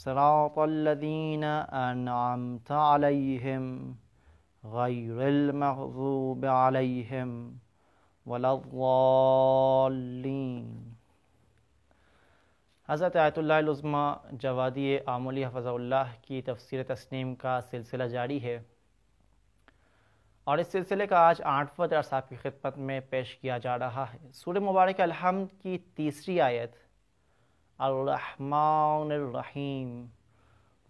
صراط الذين أنعمت عليهم غير المغضوب عليهم ولا الضالين हज़रत आयतुल्लाज़मा जवादी आमली हफ़ाउल्ला की तफसर तस्नीम का सिलसिला जारी है और इस सिलसिले का आज आठवा दरसा की खिदमत में पेश किया जा रहा है सूर्य मुबारक अलहमद की तीसरी आयत रहीम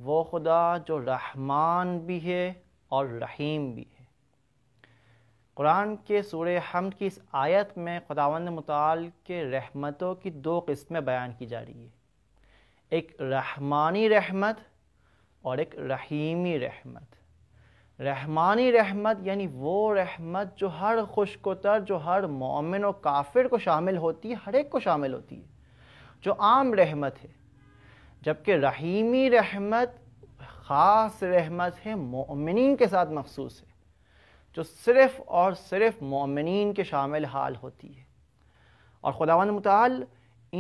वो खुदा जो रहमान भी है और रहीम भी है कुरान के सूर हम की इस आयत में खुदावंद मताल के रहमतों की दो किस्में बयान की जा रही है एक रहमानी रहमत और एक रहीमी रहमत रहमानी रहमत यानी वो रहमत जो हर खुश तर जो हर मोमिन और काफिर को शामिल होती है हर एक को शामिल होती है जो आम रहमत है जबकि रहीमी रहमत ख़ास रहमत है मोमिन के साथ मखसूस है जो सिर्फ़ और सिर्फ मोमिन के शामिल हाल होती है और खुदावंद मताल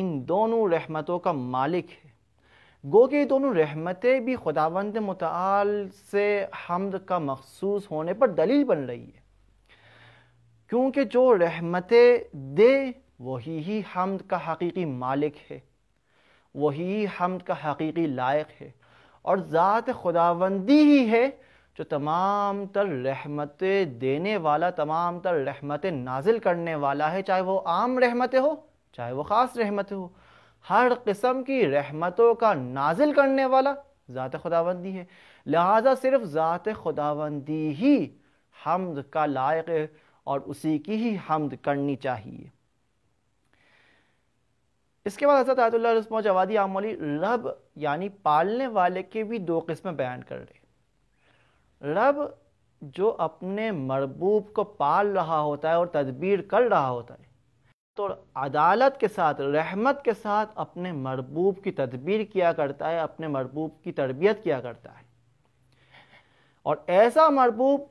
इन दोनों रहमतों का मालिक है गो कि दोनों रहमतें भी खुदावंद मताल से हमद का मखसूस होने पर दलील बन रही है क्योंकि जो रहमतें दे वही ही हमद का हकीकी मालिक है वही ही हमद का हकीकी लायक है और ज़ात खुदावंदी ही है जो तमाम तर रहमतें देने वाला तमाम तर रहमतें नाजिल करने वाला है चाहे वो आम रहमतें हो चाहे वो ख़ास रहमतें हो हर किस्म की रहमतों का नाजिल करने वाला ज़ात खुदाबंदी है लिहाजा सिर्फ ज़ात खुदाबंदी ही हमद का लायक और उसी की ही हमद करनी चाहिए इसके बाद हजरत आयतुल्ला जवादी आमोली रब यानी पालने वाले के भी दो किस्में बयान कर रहे रब जो अपने मरबूब को पाल रहा होता है और तदबीर कर रहा होता है तो अदालत के साथ रहमत के साथ अपने मरबूब की तदबीर किया करता है अपने मरबूब की तरबियत किया करता है और ऐसा मरबूब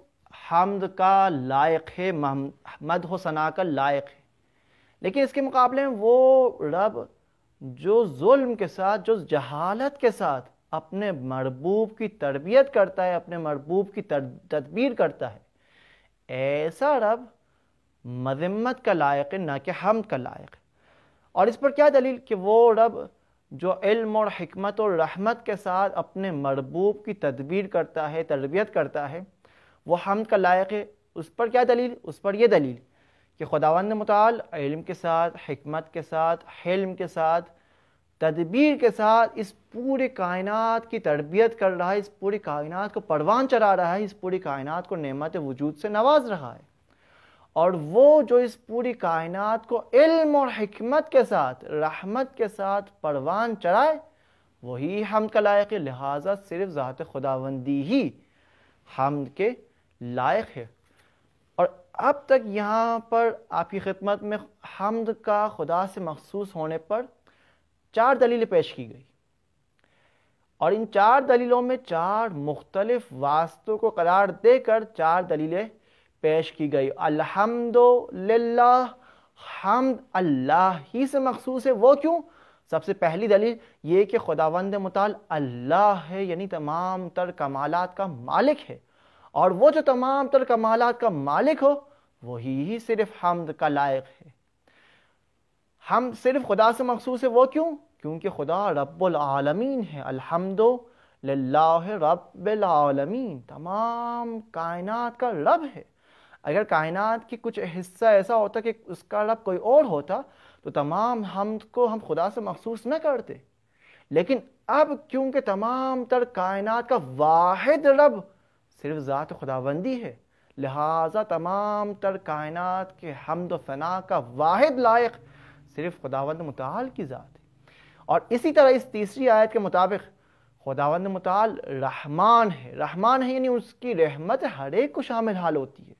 हमद का लायक है मद हो सना का लायक है लेकिन इसके मुकाबले में वो रब जो जुल्म के साथ जो जहालत के साथ अपने मरबूब की तरबियत करता है अपने मरबूब की तदबीर करता है ऐसा रब मजम्मत का लायक है ना कि हम का लायक है और इस पर क्या दलील कि वो रब जो इल्म और हमत और रहमत के साथ अपने मरबूब की तदबीर करता है तरबियत करता है वो हम का लायक है उस पर क्या दलील उस पर यह दलील कि खुदावंद मताल इल्म के साथ हमत के साथ हिल्म के साथ तदबीर के साथ इस पूरे कायनात की तरबियत कर रहा है इस पूरी कायनात को परवान चढ़ा रहा है इस पूरी कायनात को नेमत वजूद से नवाज रहा है और वो जो इस पूरी कायनात को इल्म और हमत के साथ रहमत के साथ परवान चढ़ाए वही हम का लायक लिहाजा सिर्फ ज़ात खुदाबंदी ही हम के लायक है अब तक यहाँ पर आपकी खिदमत में हमद का खुदा से मखसूस होने पर चार दलीलें पेश की गई और इन चार दलीलों में चार मुख्तलिफ वास्तों को करार देकर चार दलीलें पेश की गई अल्हम्दुलिल्लाह हमद अल्लाह ही से मखसूस है वो क्यों सबसे पहली दलील ये कि खुदावंद मताल अल्लाह है यानी तमाम तर कमालात का मालिक है और वो जो तमाम तर कमालात का मालिक हो वही ही सिर्फ हमद का लायक है हम सिर्फ खुदा से मखसूस है वो क्यों क्योंकि खुदा रबालमीन है अलहमदो रबालमीन तमाम कायनात का रब है अगर कायनात की कुछ हिस्सा ऐसा होता कि उसका रब कोई और होता तो तमाम हम को हम खुदा से मखसूस न करते लेकिन अब क्योंकि तमाम तर कायनात का वाहिद रब सिर्फ ज़ात खुदाबंदी है लिहाजा तमाम तर कायनात के हमद फ़ना का वाहिद लायक सिर्फ खुदावंद मताल की ज़ात है और इसी तरह इस तीसरी आयत के मुताबिक खुदावंद मताल रहमान है रहमान है यानी उसकी रहमत हर एक को शामिल हाल होती है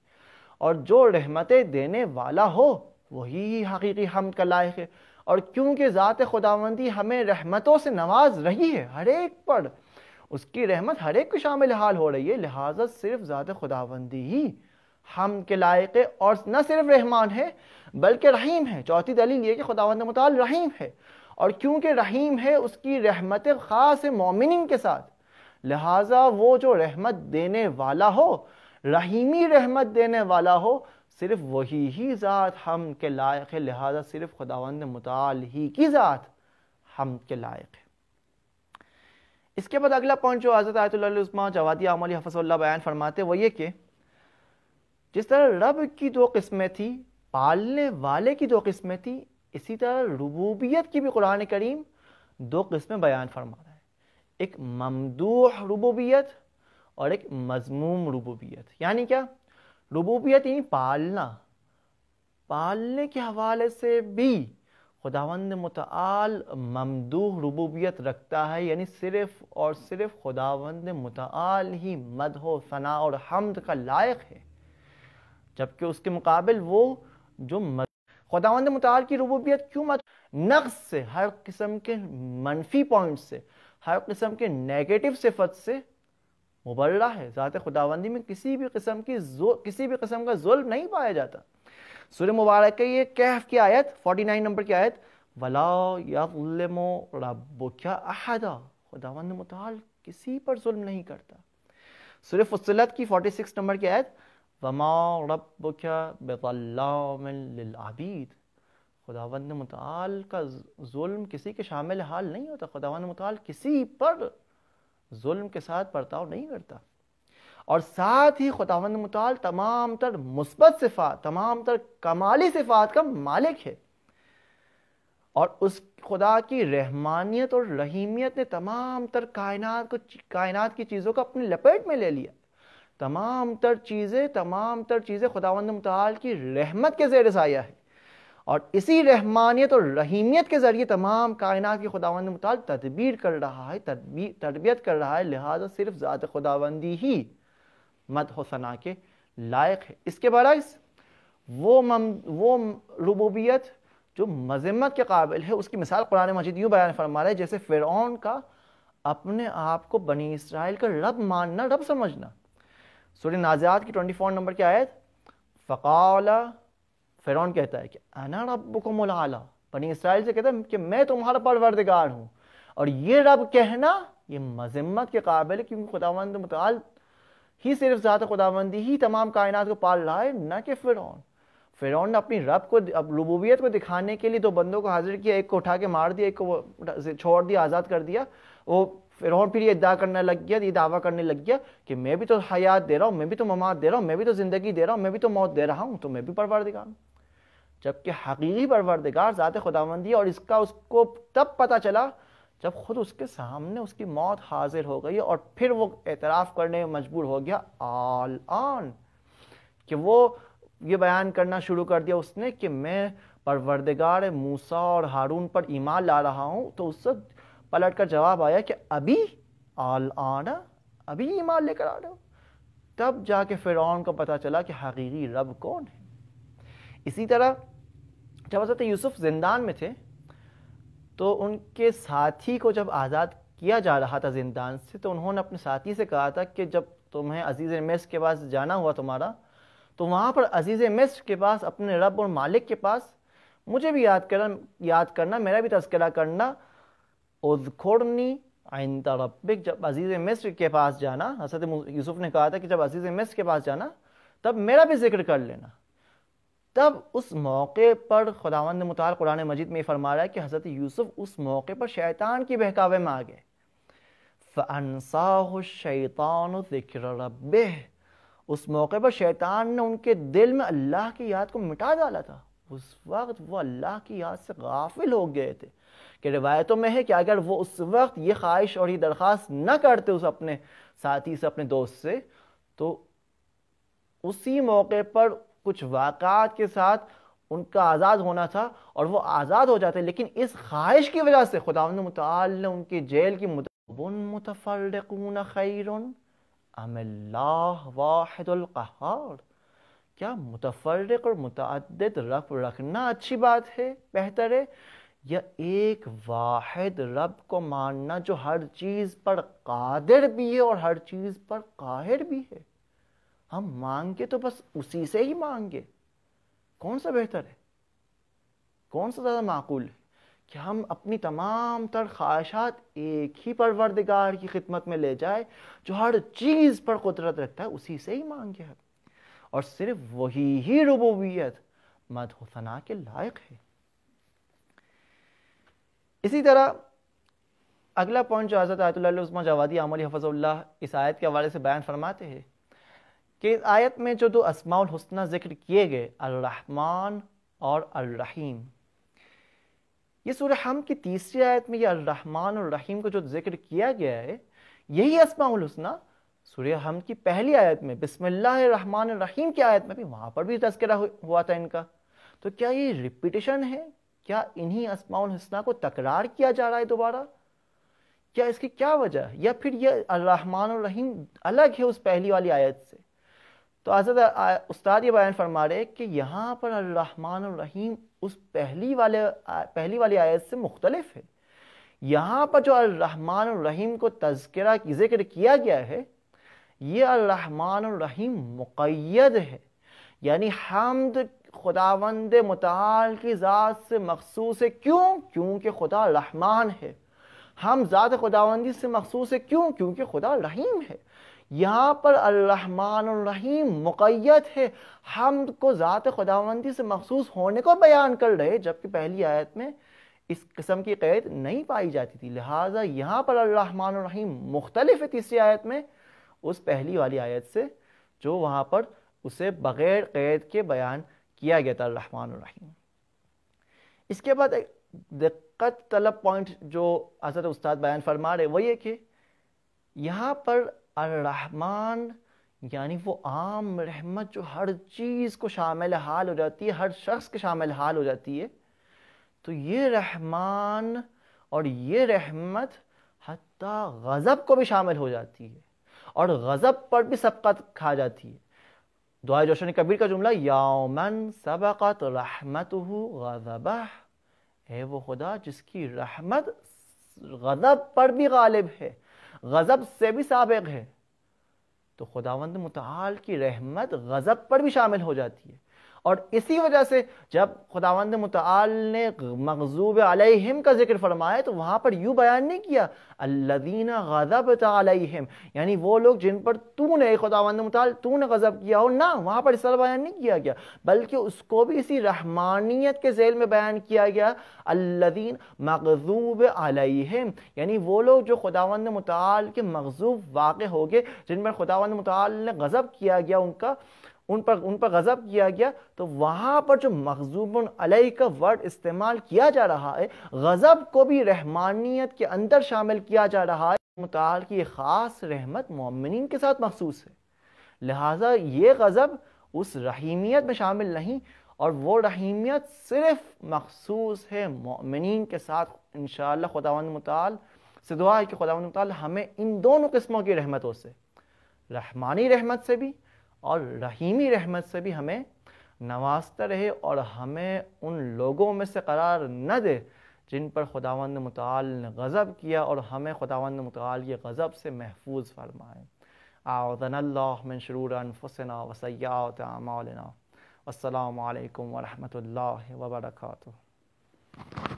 और जो रहमतें देने वाला हो वही हकीकी हमद का लायक है और क्योंकि ज़ात खुदावंदी हमें रहमतों से नवाज रही है हर एक पर उसकी रहमत हर एक को शामिल हाल हो रही है लिहाजा सिर्फ ज़्यादा खुदाबंदी ही हम के लायक और न सिर्फ रहमान है बल्कि रहीम है चौथी दलील ये कि खुदावंद मताल रहीम है और क्योंकि रहीम है उसकी रहमत ख़ास है मोमिन के साथ लिहाजा वो जो रहमत देने वाला हो रहीमी रहमत देने वाला हो सिर्फ वही ही ज़ात हम के लायक है लिहाजा सिर्फ खुदावंद मताल ही की ज़ात हम के लायक है इसके बाद अगला पॉइंट जो हज़रत आयतुल्लाह जवादी आमली हफसल्ला बयान फरमाते वो ये कि जिस तरह रब की दो किस्में थी पालने वाले की दो किस्में थी इसी तरह रबूबियत की भी कुरान करीम दो किस्में बयान फरमा रहा है एक ममदूह रबूबियत और एक मजमूम रबूबियत यानी क्या रबूबियत यानी पालना पालने के हवाले से भी खुदावंद मताल ममदूह रबूबियत रखता है यानी सिर्फ़ और सिर्फ खुदावंद मताल ही मदह सना और हमद का लायक है जबकि उसके मुकाबल वो जो मद... खुदावंद मताल की रबूबियत क्यों मत नक्स से हर किस्म के मनफी पॉइंट से हर किस्म के नेगेटिव सिफत से मुबर्रा है ज़ात खुदावंदी में किसी भी किस्म की किसी भी किस्म का जुल्म नहीं पाया जाता सूर्य मुबारक है ये कैफ की आयत 49 नंबर की आयत वलामो रबुख्या अहदा मताल किसी पर जुल्म नहीं करता सूर्य फसलत की 46 नंबर की आयत वमा रबुख्या बेतल्लाबिद खुदावंद मताल का जुल्म किसी के शामिल हाल नहीं होता खुदावंद मताल किसी पर जुल्म के साथ बर्ताव नहीं करता और साथ ही खुदावंद मताल तमाम तर मुस्बत सिफात तमाम तर कमाली सिफात का मालिक है और उस खुदा की रहमानियत और रहीमियत ने तमाम तर कायनात को कायनात की चीज़ों को अपने लपेट में ले लिया तमाम तर चीज़ें तमाम तर चीज़ें खुदावंद मताल की रहमत के जेर साया है और इसी रहमानियत और रहीमियत के ज़रिए तमाम कायनात की खुदावंद मताल तदबीर कर रहा है तदबी तरबियत कर रहा है लिहाजा सिर्फ ज़ात खुदावंदी ही मद हसना के लायक है इसके बरस वो मम वो रबूबियत जो मजम्मत के काबिल है उसकी मिसाल कुरान मजीद यूँ बयान फरमा रहे जैसे फ़िरौन का अपने आप को बनी इसराइल का रब मानना रब समझना सूर्य नाजियात की ट्वेंटी फोर नंबर की आयत फ़काला फ़िरौन कहता है कि अना रब को मुलाला बनी इसराइल से कहता है कि मैं तुम्हारा परवरदगार हूँ और ये रब कहना ये मजम्मत के काबिल है क्योंकि खुदावंद मताल ही सिर्फ ज़ात खुदाबंदी ही तमाम कायनात को पाल रहा है न कि फ़िरौन फ़िरौन ने अपनी रब को अब रबूबियत को दिखाने के लिए दो बंदों को हाजिर किया एक को उठा के मार दिया एक को छोड़ दिया आज़ाद कर दिया वो फिरौन फिर ये इदा करने लग गया ये दावा करने लग गया कि मैं भी तो हयात दे रहा हूँ मैं भी तो ममात दे रहा हूँ मैं भी तो ज़िंदगी दे रहा हूँ मैं भी तो मौत दे रहा हूँ तो मैं भी परवरदिगार हूँ जबकि हकीकी परवरदिगार ज़ात खुदाबंदी और इसका उसको तब पता चला जब खुद उसके सामने उसकी मौत हाजिर हो गई और फिर वो एतराफ़ करने में मजबूर हो गया आल आन कि वो ये बयान करना शुरू कर दिया उसने कि मैं परवरदगार मूसा और हारून पर ईमान ला रहा हूँ तो वक्त पलट कर जवाब आया कि अभी आल आना अभी ईमान लेकर आ रहे हो तब जाके फिर को पता चला कि हकीकी रब कौन है इसी तरह जब हजरत यूसुफ जिंदान में थे तो उनके साथी को जब आज़ाद किया जा रहा था जिंदान से तो उन्होंने अपने साथी से कहा था कि जब तुम्हें अजीज़ मिस के पास जाना हुआ तुम्हारा तो वहाँ पर अजीज़ मिस के पास अपने रब और मालिक के पास मुझे भी याद करना याद करना मेरा भी तस्करा करना खोड़नी आइंदा रबिक जब अजीज़ मिस्र के पास जाना हसरत यूसुफ ने कहा था कि जब अजीज़ मिस्र के पास जाना तब मेरा भी जिक्र कर लेना तब उस मौके पर खुदावंद मुताल कुरान मजीद में फरमा रहा है कि हज़रत यूसुफ उस मौके पर शैतान की बहकावे में आ गए शैतान ज़िक्र रब उस मौके पर शैतान ने उनके दिल में अल्लाह की याद को मिटा डाला था उस वक्त वो अल्लाह की याद से गाफिल हो गए थे कि रिवायतों में है कि अगर वो उस वक्त ये ख्वाहिश और ये दरख्वास्त न करते उस अपने साथी से अपने दोस्त से तो उसी मौके पर कुछ वाक़ात के साथ उनका आज़ाद होना था और वो आज़ाद हो जाते लेकिन इस ख्वाहिश की वजह से खुदा मताल उनकी जेल की क्या मुतफ़रक और मुतद रब रखना अच्छी बात है बेहतर है या एक वाहिद रब को मानना जो हर चीज़ पर कादिर भी है और हर चीज़ पर काहिर भी है हम मांगे तो बस उसी से ही मांगे कौन सा बेहतर है कौन सा ज़्यादा माकूल है कि हम अपनी तमाम तर ख्वाहिशात एक ही परवरदिगार की खिदमत में ले जाए जो हर चीज़ पर कुदरत रखता है उसी से ही मांगे हम और सिर्फ वही ही रबूबियत मद के लायक है इसी तरह अगला पॉइंट जो हजरत आयतुल्ला जवादी आमली हफजल्ला इस आयत के हवाले से बयान फरमाते हैं कि इस आयत में जो दो असमाउल हसना जिक्र किए गए अर्रहमान और अर्रहीम ये सूर्य हम की तीसरी आयत में ये अर्रहमान और रहीम को जो जिक्र किया गया है यही असमाउल हसना सूर्य हम की पहली आयत में बिस्मिल्लाहमान रहीम की आयत में भी वहाँ पर भी तस्करा हुआ था इनका तो क्या ये रिपीटेशन है क्या इन्हीं असमाउल हसना को तकरार किया जा रहा है दोबारा क्या इसकी क्या वजह या फिर यह अर्रहमान और रहीम अलग है उस पहली वाली आयत से तो आज़ाद उस्ताद ये बयान फरमा रहे कि यहाँ पर अर्रहमान रहीम उस पहली वाले पहली वाली आयत से मुख्तलफ है यहाँ पर जो अर्रहमान रहीम को तस्करा जिक्र किया गया है ये अर्रहमान रहीम मुक़ैद है यानी हमद खुदावंद मताल की ज़ात से मखसूस है क्यों क्योंकि खुदा रहमान है हम ज़ात खुदावंदी से मखसूस है क्यों क्योंकि खुदा रहीम है यहाँ पर अर्रहमान रहीम मुक़ैत है हम को ज़ात खुदावंदी से मखसूस होने को बयान कर रहे जबकि पहली आयत में इस कस्म की कैद नहीं पाई जाती थी लिहाजा यहाँ पर अर्रहमान रहीम मुख्तलिफ है तीसरी आयत में उस पहली वाली आयत से जो वहाँ पर उसे बग़ैर कैद के बयान किया गया था रहीम इसके बाद एक दिक्कत तलब पॉइंट जो असद उस्ताद बयान फरमा रहे वही है कि यहाँ पर अर्रहमान यानी वो आम रहमत जो हर चीज़ को शामिल हाल हो जाती है हर शख्स के शामिल हाल हो जाती है तो ये रहमान और ये रहमत हती गज़ब को भी शामिल हो जाती है और गज़ब पर भी सबकत खा जाती है दुआ जोशन कबीर का जुमला यामन सबकत रहमत गज़बह है वो खुदा जिसकी रहमत गज़ब पर भी गालिब है गज़ब से भी सबक है तो खुदावंद मताल की रहमत गज़ब पर भी शामिल हो जाती है और इसी वजह से जब खुदावंद मताल ने मकजूब अलहिम का जिक्र फरमाया तो वहाँ पर यूँ बयान नहीं किया अल्लादीना गज़ब तलहिम यानी वो लोग जिन पर तू ने खुदावंद मताल तू ने गज़ब किया हो ना वहाँ पर इस तरह बयान नहीं किया गया बल्कि उसको भी इसी रहमानियत के जेल में बयान किया गया अल्लादीन मकजूब अलहिम यानी वो लोग जो खुदावंद मताल के मकजूब वाक़ हो गए जिन पर खुदावंद मताल ने गज़ब किया गया उनका उन पर उन पर गज़ब किया गया तो वहां पर जो मखजूबन अलई का वर्ड इस्तेमाल किया जा रहा है गज़ब को भी रहमानियत के अंदर शामिल किया जा रहा है मताल की ख़ास रहमत ममिन के साथ मखसूस है लिहाजा ये गज़ब उस रहीमियत में शामिल नहीं और वो रहीमियत सिर्फ मखसूस है ममिन के साथ इन शुदा मताल से दुआ है कि खुदा मताल हमें इन दोनों किस्मों की रहमतों से रहमानी रहमत से भी और रहीमी रहमत से भी हमें नवाजता रहे और हमें उन लोगों में से करार न दे जिन पर खुदावंद मताल ने गज़ब किया और हमें खुदावंद मताल के गज़ब से महफूज फरमाए आउदनल्लामिन शरूर अनफसना वसैयात अमालना वरहमल वर्का